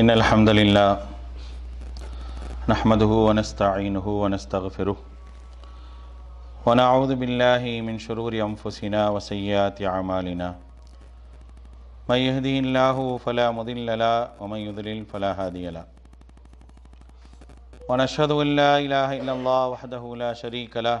ان الحمد لله نحمده ونستعينه ونستغفره ونعوذ بالله من شرور انفسنا وسيئات اعمالنا من يهده الله فلا مضل له ومن يضلل فلا هادي له ونشهد ان لا اله الا الله وحده لا شريك له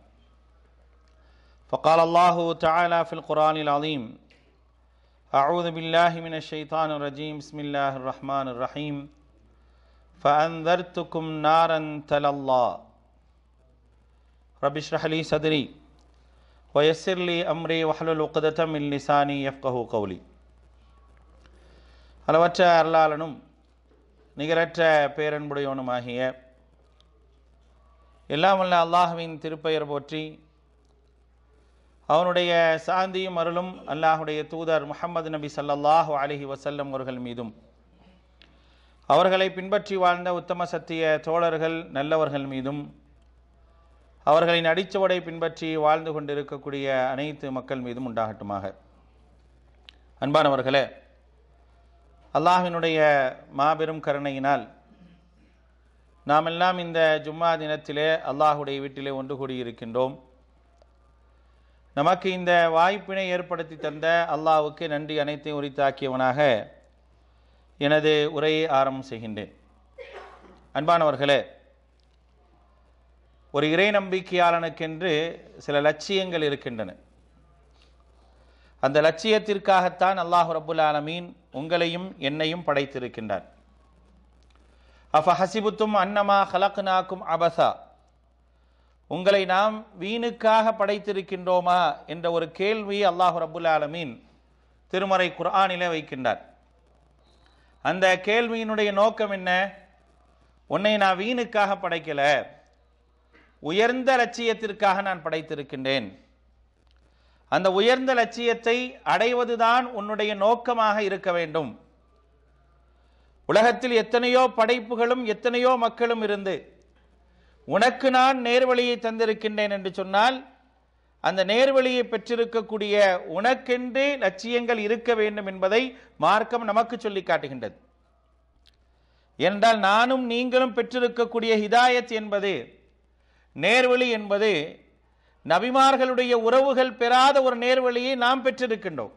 فقال الله تعالى في القرآن العظيم أعوذ بالله من الشيطان الرجيم بسم الله الرحمن الرحيم فأنذرتكم نارا تلالله رب اشرح لي صدري ويسر لي أمري واحلل عقدة من لساني يفقه قولي அளவற்ற அருளாளனும் நிகரற்ற பேரன்புடையவனுமாகிய எல்லாம் வல்ல அல்லாஹுவின் திருப்பெயர் போற்றி அவனுடைய சாந்தியும் அருளும் அல்லாஹுடைய தூதர் முகமது நபி சல்லாஹூ அலஹி வசல்லம் அவர்கள் மீதும் அவர்களை பின்பற்றி வாழ்ந்த உத்தம சத்திய தோழர்கள் நல்லவர்கள் மீதும் அவர்களின் அடிச்சுவடை பின்பற்றி வாழ்ந்து கொண்டிருக்கக்கூடிய அனைத்து மக்கள் மீதும் உண்டாகட்டுமாக அன்பானவர்களே அல்லாஹினுடைய மாபெரும் கருணையினால் நாம் எல்லாம் இந்த ஜும்மா தினத்திலே அல்லாஹுடைய வீட்டிலே ஒன்று கூடியிருக்கின்றோம் நமக்கு இந்த வாய்ப்பினை ஏற்படுத்தி தந்த அல்லாவுக்கு நன்றி அனைத்தையும் உரித்தாக்கியவனாக எனது உரையை ஆரம்பம் செய்கின்றேன் அன்பானவர்களே ஒரு இறை நம்பிக்கையாளனுக்கென்று சில லட்சியங்கள் இருக்கின்றன அந்த லட்சியத்திற்காகத்தான் அல்லாஹு ரபுல் ஆலமீன் உங்களையும் என்னையும் படைத்திருக்கின்றார் அஃப ஹசிபுத்தும் அன்னமா ஹலக்னாக்கும் அபசா உங்களை நாம் வீணுக்காக படைத்திருக்கின்றோமா என்ற ஒரு கேள்வி அல்லாஹு ரபுல் ஆலமீன் திருமறை குர்ஆனிலே வைக்கின்றார் அந்த கேள்வியினுடைய நோக்கம் என்ன உன்னை நான் வீணுக்காக படைக்கல உயர்ந்த லட்சியத்திற்காக நான் படைத்திருக்கின்றேன் அந்த உயர்ந்த லட்சியத்தை அடைவதுதான் உன்னுடைய நோக்கமாக இருக்க வேண்டும் உலகத்தில் எத்தனையோ படைப்புகளும் எத்தனையோ மக்களும் இருந்து உனக்கு நான் நேர்வழியை தந்திருக்கின்றேன் என்று சொன்னால் அந்த நேர்வழியை பெற்றிருக்கக்கூடிய உனக்கென்று லட்சியங்கள் இருக்க வேண்டும் என்பதை மார்க்கம் நமக்கு சொல்லி காட்டுகின்றது என்றால் நானும் நீங்களும் பெற்றிருக்கக்கூடிய ஹிதாயத் என்பது நேர்வழி என்பது நபிமார்களுடைய உறவுகள் பெறாத ஒரு நேர்வழியை நாம் பெற்றிருக்கின்றோம்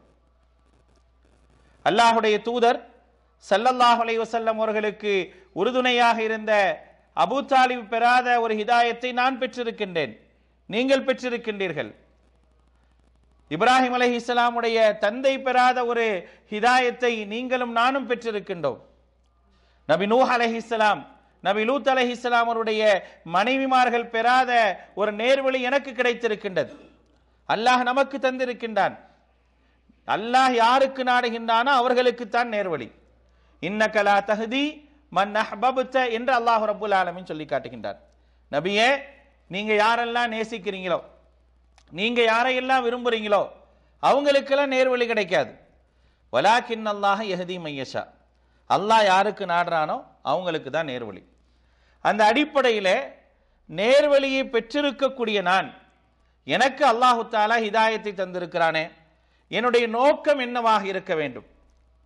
அல்லாஹுடைய தூதர் சல்லல்லாஹ் அலைவசல்லம் அவர்களுக்கு உறுதுணையாக இருந்த அபு தாலிப் பெறாத ஒரு ஹிதாயத்தை நான் பெற்றிருக்கின்றேன் நீங்கள் பெற்றிருக்கின்றீர்கள் இப்ராஹிம் அலஹி இஸ்லாமுடைய தந்தை பெறாத ஒரு ஹிதாயத்தை நீங்களும் நானும் பெற்றிருக்கின்றோம் நபி நூஹ் அலஹி இஸ்லாம் நபி லூத் அலஹி இஸ்லாம் அவருடைய மனைவிமார்கள் பெறாத ஒரு நேர்வழி எனக்கு கிடைத்திருக்கின்றது அல்லாஹ் நமக்கு தந்திருக்கின்றான் அல்லாஹ் யாருக்கு நாடுகின்றானோ அவர்களுக்குத்தான் நேர்வழி இன்ன கலா தகுதி மன் அஹ்பபுத்த என்று அல்லாஹு ரபுல் ஆலமின் சொல்லி காட்டுகின்றார் நபியே நீங்கள் யாரெல்லாம் நேசிக்கிறீங்களோ நீங்கள் யாரையெல்லாம் விரும்புகிறீங்களோ அவங்களுக்கெல்லாம் நேர்வழி கிடைக்காது வலாக்கின் அல்லாஹ் எஹதி மையஷா அல்லாஹ் யாருக்கு நாடுறானோ அவங்களுக்கு தான் நேர்வழி அந்த அடிப்படையில் நேர்வழியை பெற்றிருக்கக்கூடிய நான் எனக்கு அல்லாஹு ஹிதாயத்தை தந்திருக்கிறானே என்னுடைய நோக்கம் என்னவாக இருக்க வேண்டும்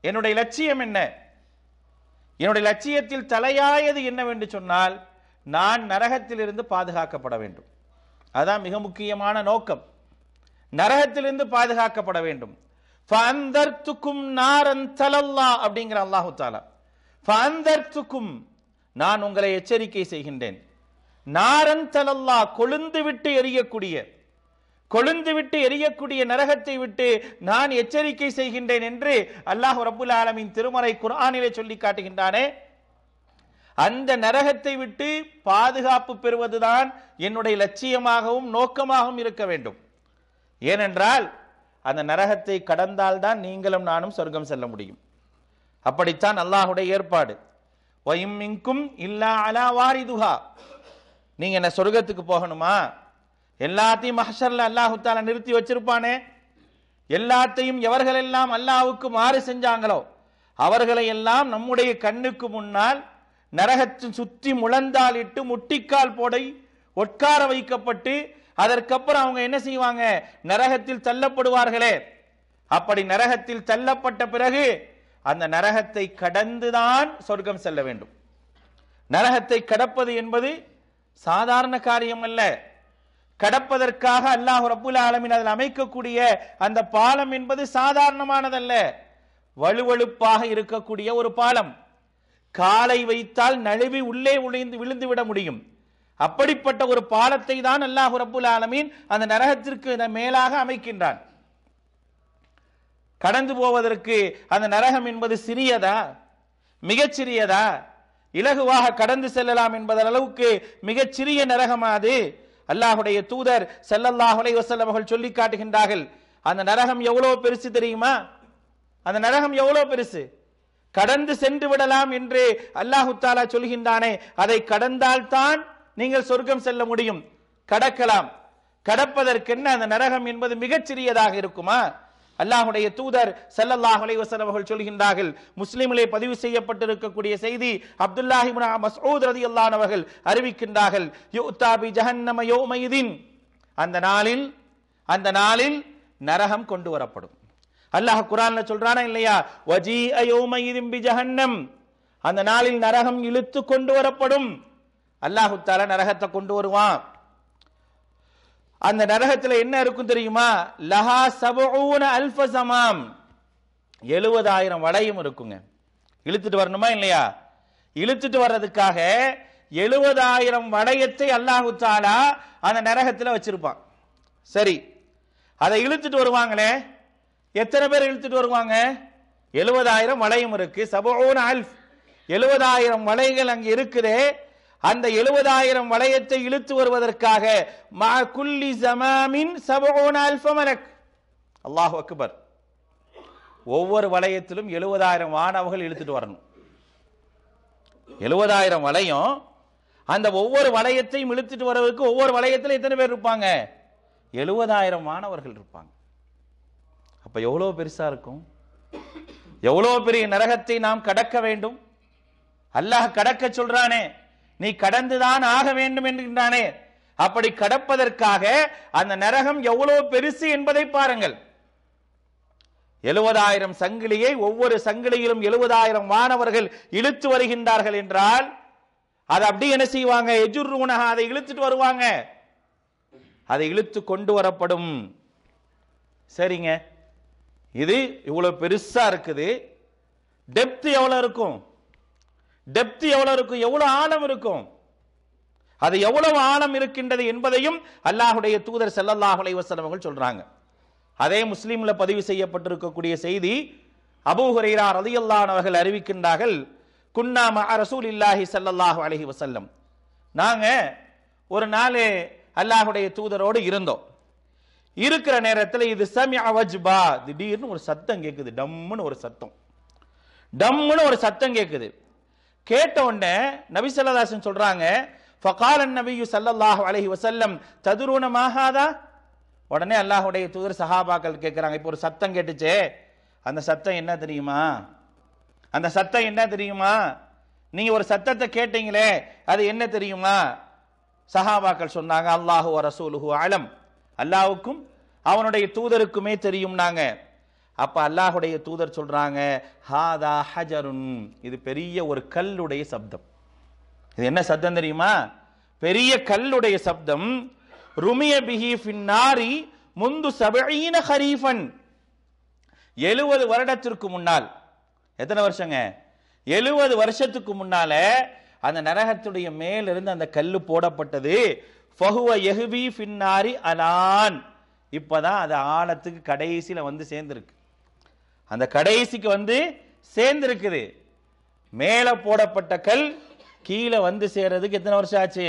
என்னுடைய லட்சியம் என்ன என்னுடைய லட்சியத்தில் தலையாயது என்னவென்று சொன்னால் நான் நரகத்திலிருந்து பாதுகாக்கப்பட வேண்டும் அதான் மிக முக்கியமான நோக்கம் நரகத்திலிருந்து பாதுகாக்கப்பட வேண்டும் நாரன் அப்படிங்கிற அல்லாஹு தாலா நான் உங்களை எச்சரிக்கை செய்கின்றேன் நாரன் தலல்லா கொழுந்து விட்டு எரியக்கூடிய கொழுந்து விட்டு எரியக்கூடிய நரகத்தை விட்டு நான் எச்சரிக்கை செய்கின்றேன் என்று அல்லாஹ் ரபுல் ஆலமின் திருமறை குரானிலே சொல்லி காட்டுகின்றானே அந்த நரகத்தை விட்டு பாதுகாப்பு பெறுவதுதான் என்னுடைய லட்சியமாகவும் நோக்கமாகவும் இருக்க வேண்டும் ஏனென்றால் அந்த நரகத்தை கடந்தால்தான் நீங்களும் நானும் சொர்க்கம் செல்ல முடியும் அப்படித்தான் அல்லாஹுடைய ஏற்பாடு ஒயும் இங்கும் இல்லா அலா வாரிதுஹா நீங்கள் என்ன சொர்க்கத்துக்கு போகணுமா எல்லாத்தையும் மஹர்ல அல்லாஹுத்தால நிறுத்தி வச்சிருப்பானே எல்லாத்தையும் எவர்களெல்லாம் அல்லாவுக்கு மாறு செஞ்சாங்களோ அவர்களை எல்லாம் நம்முடைய கண்ணுக்கு முன்னால் நரகத்தின் சுற்றி இட்டு முட்டிக்கால் போடை உட்கார வைக்கப்பட்டு அதற்கப்புறம் அவங்க என்ன செய்வாங்க நரகத்தில் தள்ளப்படுவார்களே அப்படி நரகத்தில் தள்ளப்பட்ட பிறகு அந்த நரகத்தை கடந்துதான் சொர்க்கம் செல்ல வேண்டும் நரகத்தை கடப்பது என்பது சாதாரண காரியம் அல்ல கடப்பதற்காக அல்லாஹு ரபுல் ஆலமின் அதில் அமைக்கக்கூடிய அந்த பாலம் என்பது சாதாரணமானதல்ல வலுவழுப்பாக இருக்கக்கூடிய ஒரு பாலம் காலை வைத்தால் நழுவி உள்ளே உழைந்து விழுந்து விட முடியும் அப்படிப்பட்ட ஒரு பாலத்தை தான் அல்லாஹு ரபுல் ஆலமீன் அந்த நரகத்திற்கு மேலாக அமைக்கின்றான் கடந்து போவதற்கு அந்த நரகம் என்பது சிறியதா மிகச்சிறியதா இலகுவாக கடந்து செல்லலாம் என்பதன் அளவுக்கு மிகச்சிறிய நரகமா அது அல்லாஹுடைய தூதர் செல்லல்லாஹுலை வசல்லம் அவர்கள் சொல்லி காட்டுகின்றார்கள் அந்த நரகம் எவ்வளவு பெருசு தெரியுமா அந்த நரகம் எவ்வளவு பெருசு கடந்து சென்று விடலாம் என்று அல்லாஹு தாலா சொல்கின்றானே அதை கடந்தால்தான் நீங்கள் சொர்க்கம் செல்ல முடியும் கடக்கலாம் கடப்பதற்கென்ன அந்த நரகம் என்பது மிகச் சிறியதாக இருக்குமா அல்லாஹுடைய தூதர் செல்லல்லாஹ் அலைவசன் அவர்கள் சொல்கின்றார்கள் முஸ்லிமிலே பதிவு செய்யப்பட்டிருக்கக்கூடிய செய்தி அப்துல்லாஹி மசூத் ரதி அல்லான் அவர்கள் அறிவிக்கின்றார்கள் யோத்தாபி ஜஹன்னம அந்த நாளில் அந்த நாளில் நரகம் கொண்டு வரப்படும் அல்லாஹ் குரான்ல சொல்றானா இல்லையா வஜி அயோமைதீன் பி ஜஹன்னம் அந்த நாளில் நரகம் இழுத்து கொண்டு வரப்படும் அல்லாஹு தால நரகத்தை கொண்டு வருவான் அந்த நரகத்தில் என்ன இருக்கும் தெரியுமா லஹா சபூன அல்ஃப சமாம் எழுபதாயிரம் வடையும் இருக்குங்க இழுத்துட்டு வரணுமா இல்லையா இழுத்துட்டு வர்றதுக்காக எழுபதாயிரம் வளையத்தை அல்லாஹு தாலா அந்த நரகத்தில் வச்சிருப்பான் சரி அதை இழுத்துட்டு வருவாங்களே எத்தனை பேர் இழுத்துட்டு வருவாங்க எழுபதாயிரம் வளையம் இருக்கு சபோன அல்ஃப் எழுபதாயிரம் வளைகள் அங்கே இருக்குதே அந்த எழுபதாயிரம் வளையத்தை இழுத்து வருவதற்காக மா குல்லி ஜமாமின் அல்லாஹ் அக்பர் ஒவ்வொரு வளையத்திலும் எழுபதாயிரம் மாணவர்கள் இழுத்துட்டு வரணும் எழுபதாயிரம் வளையம் அந்த ஒவ்வொரு வளையத்தையும் இழுத்துட்டு வரவருக்கு ஒவ்வொரு வளையத்தில் எத்தனை பேர் இருப்பாங்க எழுபதாயிரம் மாணவர்கள் இருப்பாங்க அப்போ எவ்வளோ பெருசாக இருக்கும் எவ்வளோ பெரிய நரகத்தை நாம் கடக்க வேண்டும் அல்லாஹ் கடக்க சொல்றானே நீ கடந்துதான் ஆக வேண்டும் என்கின்றானே அப்படி கடப்பதற்காக அந்த நரகம் எவ்வளவு பெருசு என்பதை பாருங்கள் எழுபதாயிரம் சங்கிலியை ஒவ்வொரு சங்கிலியிலும் எழுபதாயிரம் மாணவர்கள் இழுத்து வருகின்றார்கள் என்றால் அது அப்படி என்ன செய்வாங்க எஜுர் உணக அதை இழுத்துட்டு வருவாங்க அதை இழுத்து கொண்டு வரப்படும் சரிங்க இது இவ்வளவு பெருசா இருக்குது டெப்த் எவ்வளவு இருக்கும் டெப்த் எவ்வளவு இருக்கும் எவ்வளவு ஆழம் இருக்கும் அது எவ்வளவு ஆழம் இருக்கின்றது என்பதையும் அல்லாஹுடைய தூதர் செல்லல்லாஹ் அவர்கள் சொல்றாங்க அதே முஸ்லீம்ல பதிவு செய்யப்பட்டிருக்கக்கூடிய செய்தி அபூ ரதியல்லான் அவர்கள் அறிவிக்கின்றார்கள் குன்னாம அரசூல் இல்லாஹி செல்லல்லாஹு அலஹி வசல்லம் நாங்க ஒரு நாள் அல்லாஹுடைய தூதரோடு இருந்தோம் இருக்கிற நேரத்தில் இது சமி அவஜ்பா திடீர்னு ஒரு சத்தம் கேட்குது டம்முன்னு ஒரு சத்தம் டம்முன்னு ஒரு சத்தம் கேட்குது கேட்ட உடனே நபிசல்லாசன் சொல்றாங்க ஃபகாலன் நபியு சல்லல்லாஹ் அலஹி வசல்லம் சதுரூனமாகாதா உடனே அல்லாஹுடைய தூதர் சஹாபாக்கள் கேட்குறாங்க இப்போ ஒரு சத்தம் கேட்டுச்சே அந்த சத்தம் என்ன தெரியுமா அந்த சத்தம் என்ன தெரியுமா நீங்கள் ஒரு சத்தத்தை கேட்டீங்களே அது என்ன தெரியுமா சஹாபாக்கள் சொன்னாங்க அல்லாஹு ரசூலுஹு ஆலம் அல்லாவுக்கும் அவனுடைய தூதருக்குமே தெரியும் நாங்கள் அப்போ அல்லாஹுடைய தூதர் சொல்கிறாங்க ஹாதா ஹஜருன் இது பெரிய ஒரு கல்லுடைய சப்தம் இது என்ன சப்தம் தெரியுமா பெரிய கல்லுடைய சப்தம் ருமிய பிஹிஃபின்னாரி முந்து சபீன ஹரீஃபன் எழுபது வருடத்திற்கு முன்னால் எத்தனை வருஷங்க எழுபது வருஷத்துக்கு முன்னால அந்த நரகத்துடைய மேலிருந்து அந்த கல்லு போடப்பட்டது ஃபஹுவ எஹுவி ஃபின்னாரி அலான் இப்போதான் அது ஆழத்துக்கு கடைசியில் வந்து சேர்ந்துருக்கு அந்த கடைசிக்கு வந்து சேர்ந்துருக்குது மேலே போடப்பட்ட கல் கீழே வந்து சேர்றதுக்கு எத்தனை வருஷம் ஆச்சு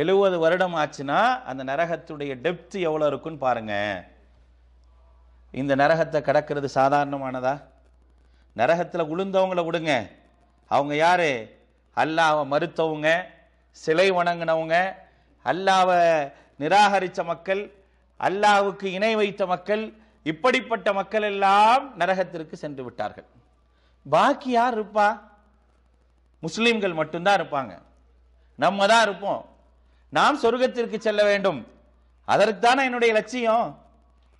எழுபது வருடம் ஆச்சுன்னா அந்த நரகத்துடைய டெப்த் எவ்வளோ இருக்குன்னு பாருங்க இந்த நரகத்தை கடக்கிறது சாதாரணமானதா நரகத்தில் உளுந்தவங்களை விடுங்க அவங்க யார் அல்லாவை மறுத்தவங்க சிலை வணங்கினவங்க அல்லாவை நிராகரித்த மக்கள் அல்லாவுக்கு இணை வைத்த மக்கள் இப்படிப்பட்ட மக்கள் எல்லாம் நரகத்திற்கு சென்று விட்டார்கள் பாக்கி யார் இருப்பா முஸ்லீம்கள் மட்டும்தான் இருப்பாங்க நம்ம தான் இருப்போம் நாம் சொர்க்கத்திற்கு செல்ல வேண்டும் தானே என்னுடைய லட்சியம்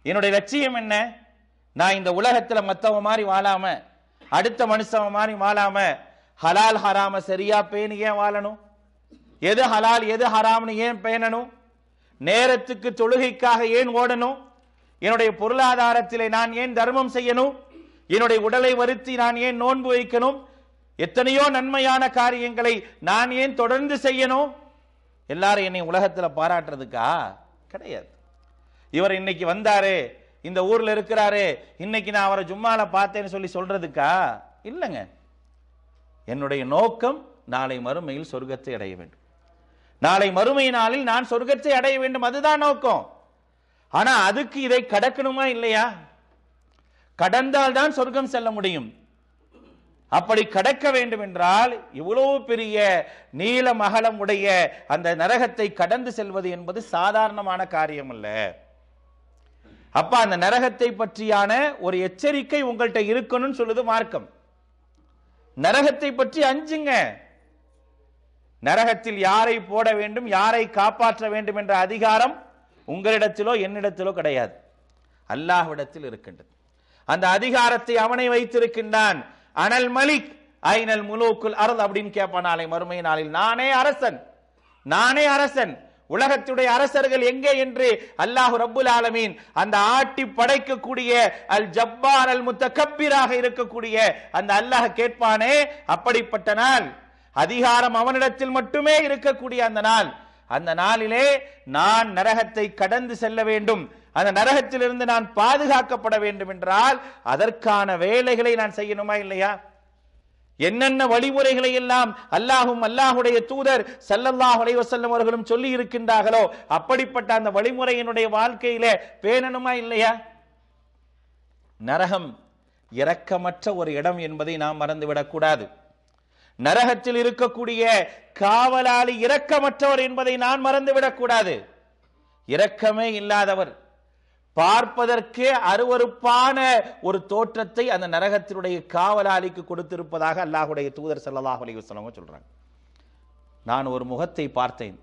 என்னுடைய லட்சியம் என்ன நான் இந்த உலகத்தில் மற்றவன் மாதிரி வாழாம அடுத்த மனுஷவன் மாதிரி வாழாம ஹலால் ஹராம சரியா பேணி ஏன் வாழணும் எது ஹலால் எது ஹராம்னு ஏன் பேணணும் நேரத்துக்கு தொழுகைக்காக ஏன் ஓடணும் என்னுடைய பொருளாதாரத்திலே நான் ஏன் தர்மம் செய்யணும் என்னுடைய உடலை வருத்தி நான் ஏன் நோன்பு வைக்கணும் எத்தனையோ நன்மையான காரியங்களை நான் ஏன் தொடர்ந்து செய்யணும் எல்லாரும் என்னை உலகத்தில் பாராட்டுறதுக்கா கிடையாது இவர் இன்னைக்கு வந்தாரு இந்த ஊரில் இருக்கிறாரு இன்னைக்கு நான் அவரை ஜும்மால பார்த்தேன்னு சொல்லி சொல்றதுக்கா இல்லைங்க என்னுடைய நோக்கம் நாளை மறுமையில் சொர்க்கத்தை அடைய வேண்டும் நாளை மறுமை நாளில் நான் சொர்க்கத்தை அடைய வேண்டும் அதுதான் நோக்கம் ஆனா அதுக்கு இதை கடக்கணுமா இல்லையா கடந்தால் தான் சொர்க்கம் செல்ல முடியும் அப்படி கடக்க வேண்டும் என்றால் இவ்வளவு பெரிய நீல மகளம் உடைய அந்த நரகத்தை கடந்து செல்வது என்பது சாதாரணமான காரியம் அல்ல அப்ப அந்த நரகத்தை பற்றியான ஒரு எச்சரிக்கை உங்கள்கிட்ட இருக்கணும்னு சொல்லுது மார்க்கம் நரகத்தை பற்றி அஞ்சுங்க நரகத்தில் யாரை போட வேண்டும் யாரை காப்பாற்ற வேண்டும் என்ற அதிகாரம் உங்களிடத்திலோ என்னிடத்திலோ கிடையாது அல்லாஹ்விடத்தில் இருக்கின்றது அந்த அதிகாரத்தை அவனை வைத்திருக்கின்றான் அனல் மலிக் ஐநல் முலூக்குல் அரது அப்படின்னு கேட்பான் நாளை மறுமை நாளில் நானே அரசன் நானே அரசன் உலகத்துடைய அரசர்கள் எங்கே என்று அல்லாஹ் ரபுல் ஆலமீன் அந்த ஆட்டி படைக்கக்கூடிய அல் ஜப்பார் அல் முத்தகப்பிராக இருக்கக்கூடிய அந்த அல்லாஹ் கேட்பானே அப்படிப்பட்ட நாள் அதிகாரம் அவனிடத்தில் மட்டுமே இருக்கக்கூடிய அந்த நாள் அந்த நாளிலே நான் நரகத்தை கடந்து செல்ல வேண்டும் அந்த நரகத்திலிருந்து நான் பாதுகாக்கப்பட வேண்டும் என்றால் அதற்கான வேலைகளை நான் செய்யணுமா இல்லையா என்னென்ன வழிமுறைகளை எல்லாம் அல்லாஹும் அல்லாஹுடைய தூதர் சல்லல்லாஹ் அலைவசல்லம் அவர்களும் சொல்லி இருக்கின்றார்களோ அப்படிப்பட்ட அந்த வழிமுறையினுடைய வாழ்க்கையில பேணணுமா இல்லையா நரகம் இரக்கமற்ற ஒரு இடம் என்பதை நாம் மறந்துவிடக்கூடாது நரகத்தில் இருக்கக்கூடிய காவலாளி இரக்கமற்றவர் என்பதை நான் மறந்துவிடக் கூடாது இரக்கமே இல்லாதவர் பார்ப்பதற்கே அருவறுப்பான ஒரு தோற்றத்தை அந்த நரகத்தினுடைய காவலாளிக்கு கொடுத்திருப்பதாக அல்லாஹுடைய தூதர் செல்லல்லாஹ் அலைவசலவங்க சொல்றாங்க நான் ஒரு முகத்தை பார்த்தேன்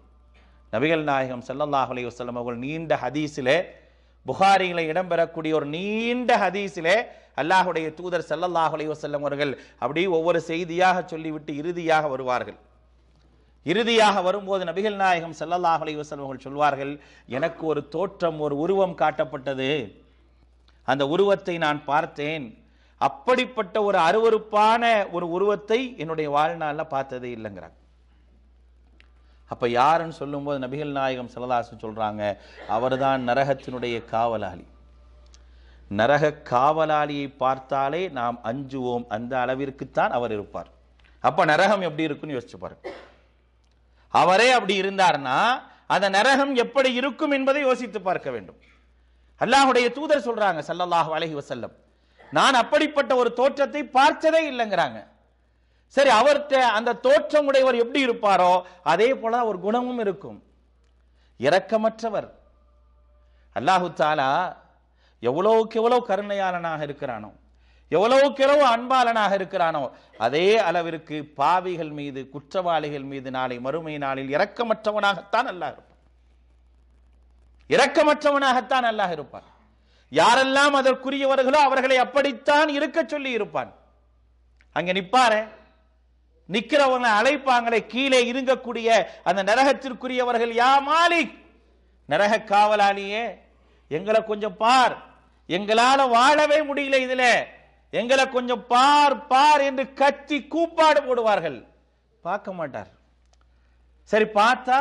நபிகள் நாயகம் செல்லல்லாஹ் அலைவசலம் அவர்கள் நீண்ட ஹதீஸிலே புகாரிகளை இடம்பெறக்கூடிய ஒரு நீண்ட ஹதீஸிலே அல்லாஹுடைய தூதர் சல்லல்லாஹ் அலைவசல்லம் அவர்கள் அப்படியே ஒவ்வொரு செய்தியாக சொல்லிவிட்டு இறுதியாக வருவார்கள் இறுதியாக வரும்போது நபிகள் நாயகம் சல்லல்லாஹ் அலைவசல்லம் அவர்கள் சொல்வார்கள் எனக்கு ஒரு தோற்றம் ஒரு உருவம் காட்டப்பட்டது அந்த உருவத்தை நான் பார்த்தேன் அப்படிப்பட்ட ஒரு அருவறுப்பான ஒரு உருவத்தை என்னுடைய வாழ்நாளில் பார்த்ததே இல்லைங்கிறாங்க அப்போ யாருன்னு சொல்லும்போது நபிகள் நாயகம் சிலதாசன் சொல்கிறாங்க அவர்தான் நரகத்தினுடைய காவலாளி நரக காவலாளியை பார்த்தாலே நாம் அஞ்சுவோம் அந்த அளவிற்குத்தான் அவர் இருப்பார் அப்போ நரகம் எப்படி இருக்குன்னு யோசிச்சு பாருங்க அவரே அப்படி இருந்தார்னா அந்த நரகம் எப்படி இருக்கும் என்பதை யோசித்து பார்க்க வேண்டும் அல்லாஹுடைய தூதர் சொல்றாங்க சல்லல்லாஹ் அலஹி வசல்லம் நான் அப்படிப்பட்ட ஒரு தோற்றத்தை பார்த்ததே இல்லைங்கிறாங்க சரி அவர்கிட்ட அந்த தோற்றம் உடையவர் எப்படி இருப்பாரோ அதே போல ஒரு குணமும் இருக்கும் இரக்கமற்றவர் அல்லாஹு தாலா எவ்வளவுக்கு எவ்வளவு கருணையாளனாக இருக்கிறானோ எவ்வளவுக்கு எவ்வளவு அன்பாளனாக இருக்கிறானோ அதே அளவிற்கு பாவிகள் மீது குற்றவாளிகள் மீது நாளை மறுமை நாளில் இரக்கமற்றவனாகத்தான் அல்லாஹ் இருப்பான் இரக்கமற்றவனாகத்தான் அல்லாஹ் இருப்பான் யாரெல்லாம் அதற்குரியவர்களோ அவர்களை அப்படித்தான் இருக்க சொல்லி இருப்பான் அங்க நிப்பாரு நிக்கிறவங்களை அழைப்பாங்களே கீழே இருங்கக்கூடிய அந்த நரகத்திற்குரியவர்கள் யா மாலிக் நரக காவலாளியே எங்களை கொஞ்சம் பார் எங்களால வாழவே முடியல இதுல எங்களை கொஞ்சம் பார் பார் என்று கத்தி கூப்பாடு போடுவார்கள் பார்க்க மாட்டார் சரி பார்த்தா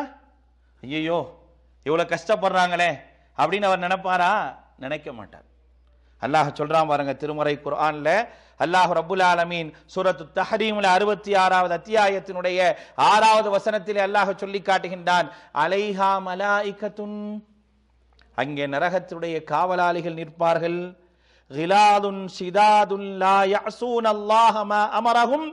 ஐயோ இவ்வளவு கஷ்டப்படுறாங்களே அப்படின்னு அவர் நினைப்பாரா நினைக்க மாட்டார் அல்லாஹ் சொல்றான் பாருங்க திருமுறை குரான்ல அல்லாஹ் ரபுல் ஆலமீன் சூரத்து தஹரீம்ல அறுபத்தி ஆறாவது அத்தியாயத்தினுடைய ஆறாவது வசனத்தில் அல்லாஹ் சொல்லி காட்டுகின்றான் அலைஹா மலாய்கத்துன் அங்கே நரகத்துடைய காவலாளிகள் நிற்பார்கள் அமரகும்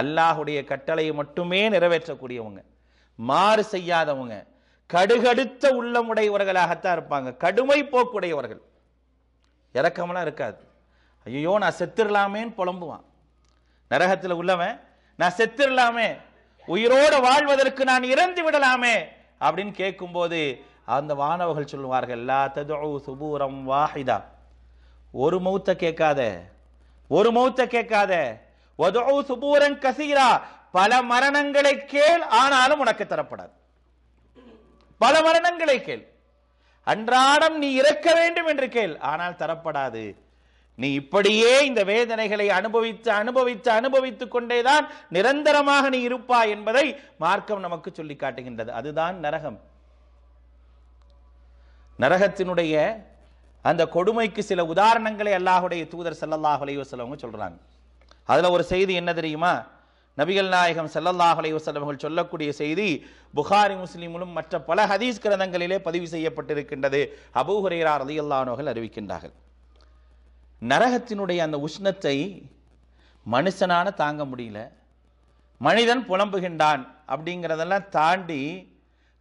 அல்லாஹுடைய கட்டளையை மட்டுமே நிறைவேற்றக்கூடியவங்க மாறு செய்யாதவங்க கடுகடுத்த உள்ளமுடையவர்களாகத்தான் இருப்பாங்க கடுமை போக்குடையவர்கள் இறக்கமெல்லாம் இருக்காது ஐயோ நான் செத்துடலாமேன்னு புலம்புவான் நரகத்தில் உள்ளவன் நான் செத்துடலாமே உயிரோடு வாழ்வதற்கு நான் இறந்து விடலாமே அப்படின்னு கேட்கும்போது அந்த வானவர்கள் சொல்லுவார்கள் லா ததோ சுபூரம் வாஹிதா ஒரு மௌத்த கேட்காத ஒரு மௌத்த கேட்காத ஒதோ சுபூரம் கசீரா பல மரணங்களை கேள் ஆனாலும் உனக்கு தரப்படாது பல மரணங்களை கேள் அன்றாடம் நீ இறக்க வேண்டும் என்று கேள் ஆனால் தரப்படாது நீ இப்படியே இந்த வேதனைகளை அனுபவித்து அனுபவித்து அனுபவித்துக் கொண்டேதான் நிரந்தரமாக நீ இருப்பாய் என்பதை மார்க்கம் நமக்கு சொல்லி காட்டுகின்றது அதுதான் நரகம் நரகத்தினுடைய அந்த கொடுமைக்கு சில உதாரணங்களை அல்லாஹுடைய தூதர் சல்லல்லாஹ் அலைவசலவங்க சொல்கிறாங்க அதில் ஒரு செய்தி என்ன தெரியுமா நபிகள் நாயகம் சல்லல்லாஹ் அலைவசலவர்கள் சொல்லக்கூடிய செய்தி புகாரி முஸ்லீமிலும் மற்ற பல ஹதீஸ் கிரந்தங்களிலே பதிவு செய்யப்பட்டிருக்கின்றது அபூஹுரையார் அலியல்லானோர்கள் அறிவிக்கின்றார்கள் நரகத்தினுடைய அந்த உஷ்ணத்தை மனுஷனான தாங்க முடியல மனிதன் புலம்புகின்றான் அப்படிங்கிறதெல்லாம் தாண்டி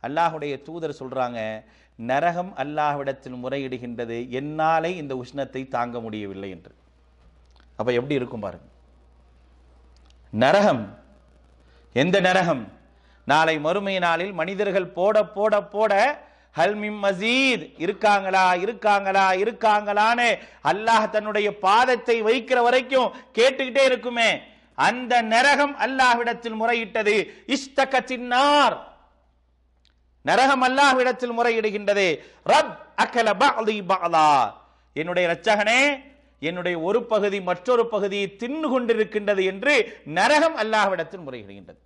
அல்லாஹுடைய தூதர் சொல்கிறாங்க நரகம் அல்லாஹ்விடத்தில் முறையிடுகின்றது என்னாலே இந்த உஷ்ணத்தை தாங்க முடியவில்லை என்று அப்போ எப்படி இருக்கும் பாருங்க நரகம் எந்த நரகம் நாளை மறுமை நாளில் மனிதர்கள் போட போட போட ஹல்மிம் மசீத் இருக்காங்களா இருக்காங்களா இருக்காங்களானே அல்லாஹ் தன்னுடைய பாதத்தை வைக்கிற வரைக்கும் கேட்டுக்கிட்டே இருக்குமே அந்த நரகம் அல்லாஹ்விடத்தில் முறையிட்டது இஷ்டகத்தின்னார் நரகம் அல்லாஹ்விடத்தில் முறையிடுகின்றது ரப் அகல பஅதி பஅலா என்னுடைய ரச்சகனே என்னுடைய ஒரு பகுதி மற்றொரு பகுதி தின்னு கொண்டிருக்கின்றது என்று நரகம் அல்லாஹ்விடத்தில் முறையிடுகின்றது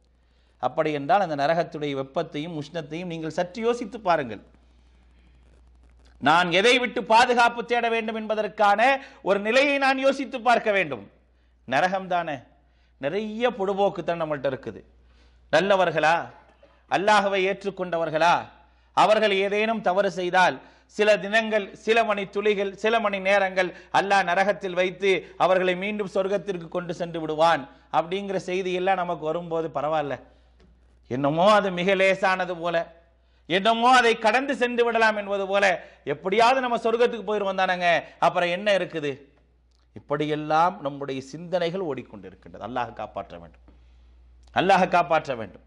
அப்படி என்றால் அந்த நரகத்துடைய வெப்பத்தையும் உஷ்ணத்தையும் நீங்கள் சற்று யோசித்து பாருங்கள் நான் எதை விட்டு பாதுகாப்பு தேட வேண்டும் என்பதற்கான ஒரு நிலையை நான் யோசித்து பார்க்க வேண்டும் நரகம் தானே நிறைய பொடுபோக்கு தான் நம்மள்கிட்ட இருக்குது நல்லவர்களா அல்லாஹவை ஏற்றுக்கொண்டவர்களா அவர்கள் ஏதேனும் தவறு செய்தால் சில தினங்கள் சில மணி துளிகள் சில மணி நேரங்கள் அல்லாஹ் நரகத்தில் வைத்து அவர்களை மீண்டும் சொர்க்கத்திற்கு கொண்டு சென்று விடுவான் அப்படிங்கிற செய்தியெல்லாம் நமக்கு வரும்போது பரவாயில்ல என்னமோ அது மிக லேசானது போல என்னமோ அதை கடந்து சென்று விடலாம் என்பது போல எப்படியாவது நம்ம சொர்க்கத்துக்கு போயிடுவோம் தானேங்க அப்புறம் என்ன இருக்குது இப்படியெல்லாம் நம்முடைய சிந்தனைகள் ஓடிக்கொண்டிருக்கின்றது அல்லாஹ் காப்பாற்ற வேண்டும் அல்லாஹ் காப்பாற்ற வேண்டும்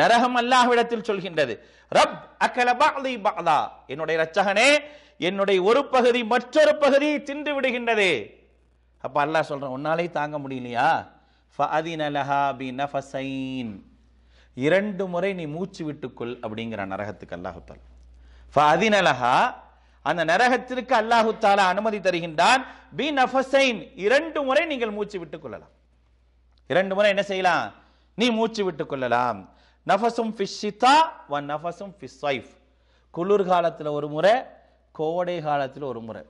நரகம் அல்லாஹ்விடத்தில் சொல்கின்றது ரப் அகல பாதி பாதா என்னுடைய ரச்சகனே என்னுடைய ஒரு பகுதி மற்றொரு பகுதி தின்று விடுகின்றது அப்ப அல்லாஹ் சொல்கிறான் உன்னாலே தாங்க முடியலையா ஃபஅதின லஹா பி நஃபசைன் இரண்டு முறை நீ மூச்சு விட்டுக்கொள் அப்படிங்கிற நரகத்துக்கு அல்லாஹுத்தால் அதினலகா அந்த நரகத்திற்கு அல்லாஹுத்தால அனுமதி தருகின்றான் பி நஃபசைன் இரண்டு முறை நீங்கள் மூச்சு விட்டுக் கொள்ளலாம் இரண்டு முறை என்ன செய்யலாம் நீ மூச்சு விட்டுக் கொள்ளலாம் நஃபசும் ஃபிஷிதா வ நஃபசும் ஃபிஸ்வைஃப் குளிர்காலத்தில் ஒரு முறை கோடை காலத்தில் ஒரு முறை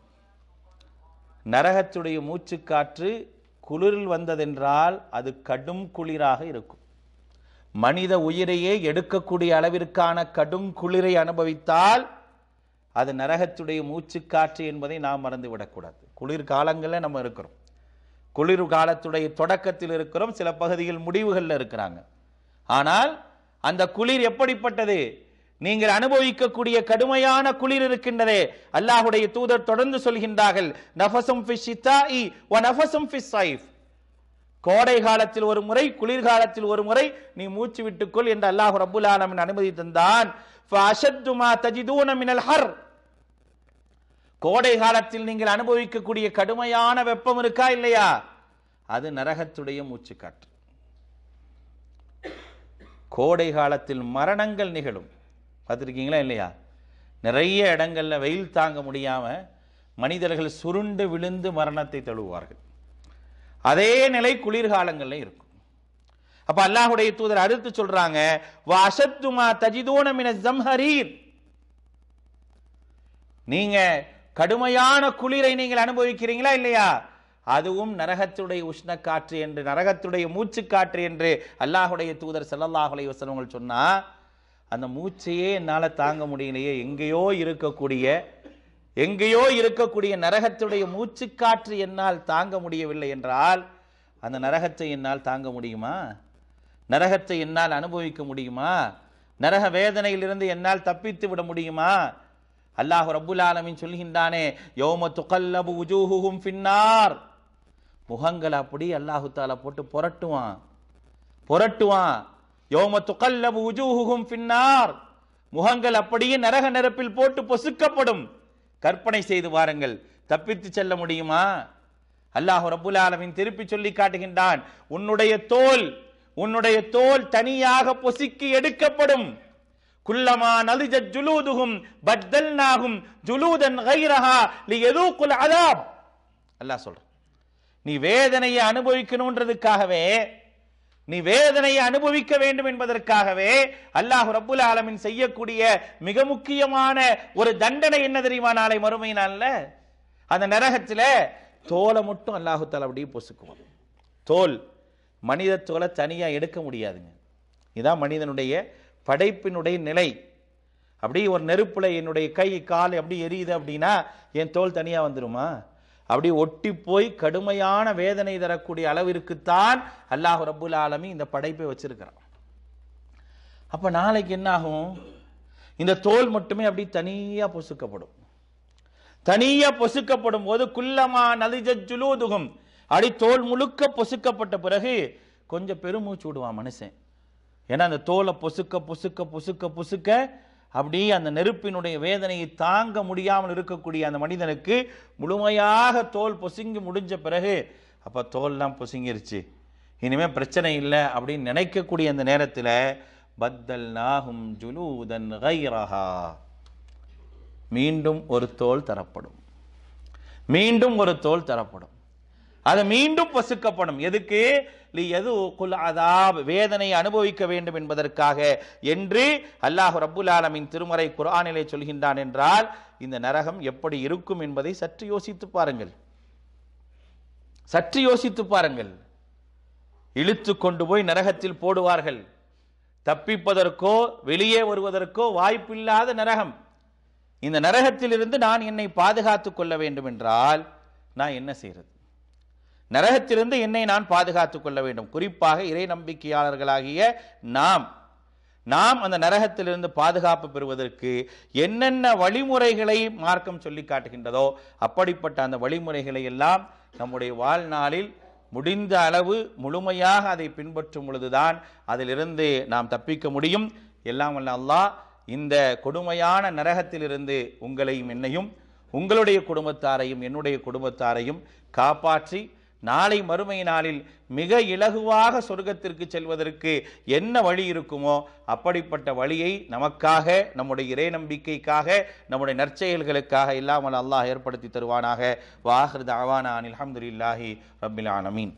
நரகத்துடைய மூச்சுக்காற்று குளிரில் வந்ததென்றால் அது கடும் குளிராக இருக்கும் மனித உயிரையே எடுக்கக்கூடிய அளவிற்கான கடும் குளிரை அனுபவித்தால் அது நரகத்துடைய மூச்சுக்காற்று என்பதை நாம் மறந்துவிடக்கூடாது குளிர் காலங்களில் நம்ம இருக்கிறோம் குளிர் காலத்துடைய தொடக்கத்தில் இருக்கிறோம் சில பகுதிகள் முடிவுகளில் இருக்கிறாங்க ஆனால் அந்த குளிர் எப்படிப்பட்டது நீங்கள் அனுபவிக்கக்கூடிய கடுமையான குளிர் இருக்கின்றதே அல்லாஹுடைய தூதர் தொடர்ந்து சொல்கின்றார்கள் நஃபசும் ஃபிஷ் இ வ நஃபசும் ஃபிஷ் சைஃப் கோடை காலத்தில் ஒரு முறை குளிர்காலத்தில் ஒரு முறை நீ மூச்சு விட்டுக்கொள் என்று அல்லாஹ் ரபுல் ஆலமின் அனுமதி தந்தான் கோடை காலத்தில் நீங்கள் அனுபவிக்கக்கூடிய கடுமையான வெப்பம் இருக்கா இல்லையா அது நரகத்துடைய மூச்சுக்காற்று கோடை காலத்தில் மரணங்கள் நிகழும் பார்த்துருக்கீங்களா இல்லையா நிறைய இடங்களில் வெயில் தாங்க முடியாமல் மனிதர்கள் சுருண்டு விழுந்து மரணத்தை தழுவார்கள் அதே நிலை குளிர்காலங்கள்ல இருக்கும் அப்ப அல்லாஹுடைய தூதர் அடுத்து சொல்றாங்க வாசத்துமா நீங்க கடுமையான குளிரை நீங்கள் அனுபவிக்கிறீங்களா இல்லையா அதுவும் நரகத்துடைய உஷ்ண காற்று என்று நரகத்துடைய மூச்சு காற்று என்று அல்லாஹுடைய தூதர் செல்லல்லாஹுலை வசனங்கள் சொன்னா அந்த மூச்சையே என்னால் தாங்க முடியலையே எங்கேயோ இருக்கக்கூடிய எங்கேயோ இருக்கக்கூடிய நரகத்துடைய மூச்சுக்காற்று என்னால் தாங்க முடியவில்லை என்றால் அந்த நரகத்தை என்னால் தாங்க முடியுமா நரகத்தை என்னால் அனுபவிக்க முடியுமா நரக வேதனையிலிருந்து என்னால் தப்பித்து விட முடியுமா அல்லாஹு ரபுல் ஆலமின் சொல்கின்றானே யோம துகல்லபு உஜூஹுகும் பின்னார் முகங்கள் அப்படி அல்லாஹு தால போட்டு புரட்டுவான் புரட்டுவான் யோம துகல்லபு உஜூஹுகும் பின்னார் முகங்கள் அப்படியே நரக நெருப்பில் போட்டு பொசுக்கப்படும் கற்பனை செய்து வாருங்கள் தப்பித்து செல்ல முடியுமா அல்லாஹ் ரபுல் ஆலமின் திருப்பி சொல்லி காட்டுகின்றான் உன்னுடைய தோல் உன்னுடைய தோல் தனியாக பொசுக்கி எடுக்கப்படும் குல்லமா நலிஜத் ஜுலூதுகும் நாகும் ஜுலூதன் கைரஹா லி குல அதாப் அல்லாஹ் சொல்ற நீ வேதனையை அனுபவிக்கணுன்றதுக்காகவே நீ வேதனையை அனுபவிக்க வேண்டும் என்பதற்காகவே அல்லாஹு ரபுல் ஆலமின் செய்யக்கூடிய மிக முக்கியமான ஒரு தண்டனை என்ன தெரியுமா நாளை மறுமை அந்த நரகத்தில் தோலை மட்டும் அல்லாஹு தால அப்படியே பொசுக்குவோம் தோல் மனித தோலை தனியாக எடுக்க முடியாதுங்க இதுதான் மனிதனுடைய படைப்பினுடைய நிலை அப்படி ஒரு நெருப்புல என்னுடைய கை கால் எப்படி எரியுது அப்படின்னா என் தோல் தனியாக வந்துருமா அப்படி ஒட்டி போய் கடுமையான வேதனை தரக்கூடிய அளவிற்குத்தான் அல்லாஹ் ரபுல் ஆலமி இந்த படைப்பை வச்சிருக்கிறான் அப்போ நாளைக்கு என்னாகும் இந்த தோல் மட்டுமே அப்படி தனியாக பொசுக்கப்படும் தனியாக பொசுக்கப்படும் போது குல்லமா நலிஜுலூதுகும் அப்படி தோல் முழுக்க பொசுக்கப்பட்ட பிறகு கொஞ்சம் பெருமூச்சு விடுவான் மனுஷன் ஏன்னா அந்த தோலை பொசுக்க பொசுக்க பொசுக்க பொசுக்க அப்படி அந்த நெருப்பினுடைய வேதனையை தாங்க முடியாமல் இருக்கக்கூடிய அந்த மனிதனுக்கு முழுமையாக தோல் பொசுங்கி முடிஞ்ச பிறகு அப்போ தோல்லாம் பொசுங்கிருச்சு இனிமேல் பிரச்சனை இல்லை அப்படின்னு நினைக்கக்கூடிய அந்த நேரத்தில் பத்தல் நாகும் ஜுலூதன் ஹைரஹா மீண்டும் ஒரு தோல் தரப்படும் மீண்டும் ஒரு தோல் தரப்படும் அது மீண்டும் பசுக்கப்படும் எதுக்கு எது வேதனை அனுபவிக்க வேண்டும் என்பதற்காக என்று அல்லாஹ் ரபுல் ஆலமின் திருமறை குரானிலே சொல்கின்றான் என்றால் இந்த நரகம் எப்படி இருக்கும் என்பதை சற்று யோசித்து பாருங்கள் சற்று யோசித்து பாருங்கள் இழுத்து கொண்டு போய் நரகத்தில் போடுவார்கள் தப்பிப்பதற்கோ வெளியே வருவதற்கோ வாய்ப்பில்லாத நரகம் இந்த நரகத்திலிருந்து நான் என்னை பாதுகாத்துக் கொள்ள வேண்டும் என்றால் நான் என்ன செய்கிறது நரகத்திலிருந்து என்னை நான் பாதுகாத்துக் கொள்ள வேண்டும் குறிப்பாக இறை நம்பிக்கையாளர்களாகிய நாம் நாம் அந்த நரகத்திலிருந்து பாதுகாப்பு பெறுவதற்கு என்னென்ன வழிமுறைகளை மார்க்கம் சொல்லி காட்டுகின்றதோ அப்படிப்பட்ட அந்த வழிமுறைகளை எல்லாம் நம்முடைய வாழ்நாளில் முடிந்த அளவு முழுமையாக அதை பின்பற்றும் பொழுதுதான் அதிலிருந்து நாம் தப்பிக்க முடியும் எல்லாம் வல்ல இந்த கொடுமையான நரகத்திலிருந்து உங்களையும் என்னையும் உங்களுடைய குடும்பத்தாரையும் என்னுடைய குடும்பத்தாரையும் காப்பாற்றி நாளை மறுமை நாளில் மிக இலகுவாக சொர்க்கத்திற்கு செல்வதற்கு என்ன வழி இருக்குமோ அப்படிப்பட்ட வழியை நமக்காக நம்முடைய இறை நம்பிக்கைக்காக நம்முடைய நற்செயல்களுக்காக இல்லாமல் அல்லாஹ் ஏற்படுத்தி தருவானாக வாஹர் தாவானா அனில் அஹமதுல்லாஹி ரபில் ஆலமீன்